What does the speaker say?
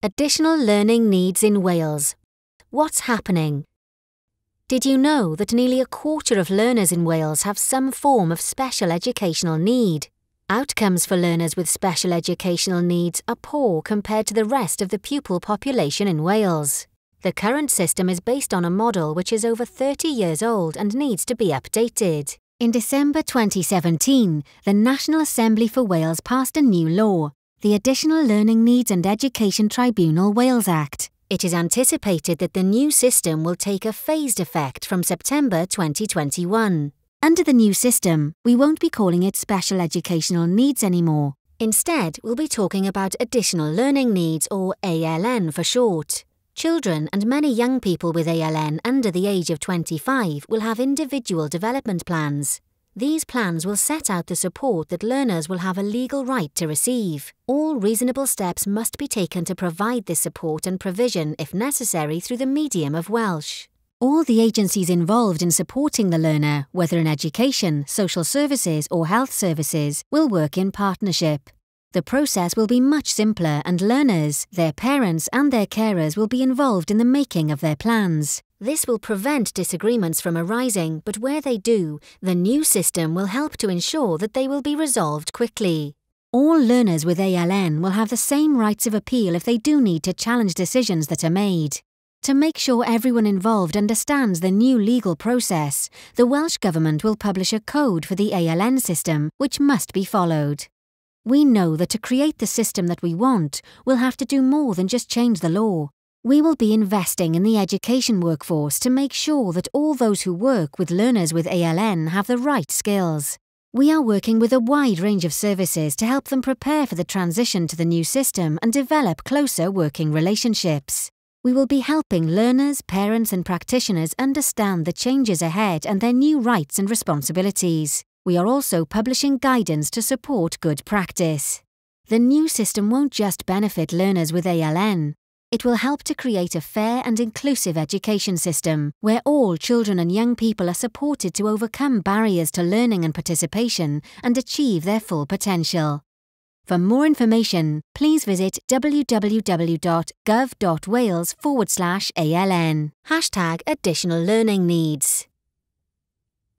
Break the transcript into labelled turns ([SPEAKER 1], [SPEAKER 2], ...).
[SPEAKER 1] Additional learning needs in Wales. What's happening? Did you know that nearly a quarter of learners in Wales have some form of special educational need? Outcomes for learners with special educational needs are poor compared to the rest of the pupil population in Wales. The current system is based on a model which is over 30 years old and needs to be updated. In December 2017, the National Assembly for Wales passed a new law the Additional Learning Needs and Education Tribunal Wales Act. It is anticipated that the new system will take a phased effect from September 2021. Under the new system, we won't be calling it special educational needs anymore. Instead, we'll be talking about additional learning needs, or ALN for short. Children and many young people with ALN under the age of 25 will have individual development plans, these plans will set out the support that learners will have a legal right to receive. All reasonable steps must be taken to provide this support and provision if necessary through the medium of Welsh. All the agencies involved in supporting the learner, whether in education, social services or health services, will work in partnership. The process will be much simpler and learners, their parents and their carers will be involved in the making of their plans. This will prevent disagreements from arising, but where they do, the new system will help to ensure that they will be resolved quickly. All learners with ALN will have the same rights of appeal if they do need to challenge decisions that are made. To make sure everyone involved understands the new legal process, the Welsh Government will publish a code for the ALN system, which must be followed. We know that to create the system that we want, we'll have to do more than just change the law. We will be investing in the education workforce to make sure that all those who work with learners with ALN have the right skills. We are working with a wide range of services to help them prepare for the transition to the new system and develop closer working relationships. We will be helping learners, parents, and practitioners understand the changes ahead and their new rights and responsibilities. We are also publishing guidance to support good practice. The new system won't just benefit learners with ALN, it will help to create a fair and inclusive education system where all children and young people are supported to overcome barriers to learning and participation and achieve their full potential. For more information, please visit www.gov.wales forward slash ALN. Hashtag additional learning needs.